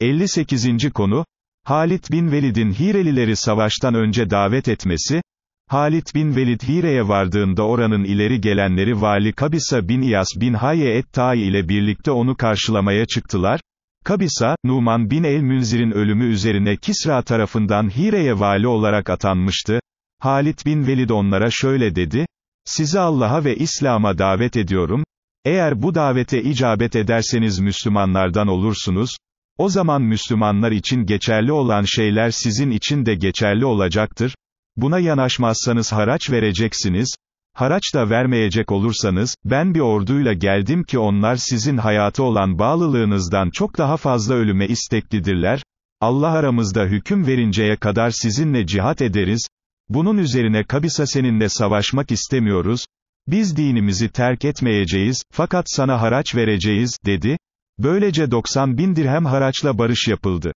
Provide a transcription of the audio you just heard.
58. konu, Halit bin Velid'in Hirelileri savaştan önce davet etmesi, Halit bin Velid Hire'ye vardığında oranın ileri gelenleri Vali Kabisa bin İyas bin Haye et Tay ile birlikte onu karşılamaya çıktılar, Kabisa, Numan bin el-Münzir'in ölümü üzerine Kisra tarafından Hire'ye vali olarak atanmıştı, Halit bin Velid onlara şöyle dedi, sizi Allah'a ve İslam'a davet ediyorum, eğer bu davete icabet ederseniz Müslümanlardan olursunuz, o zaman Müslümanlar için geçerli olan şeyler sizin için de geçerli olacaktır. Buna yanaşmazsanız haraç vereceksiniz. Haraç da vermeyecek olursanız, ben bir orduyla geldim ki onlar sizin hayatı olan bağlılığınızdan çok daha fazla ölüme isteklidirler. Allah aramızda hüküm verinceye kadar sizinle cihat ederiz. Bunun üzerine kabisa seninle savaşmak istemiyoruz. Biz dinimizi terk etmeyeceğiz, fakat sana haraç vereceğiz, dedi. Böylece 90 bin dirhem haraçla barış yapıldı.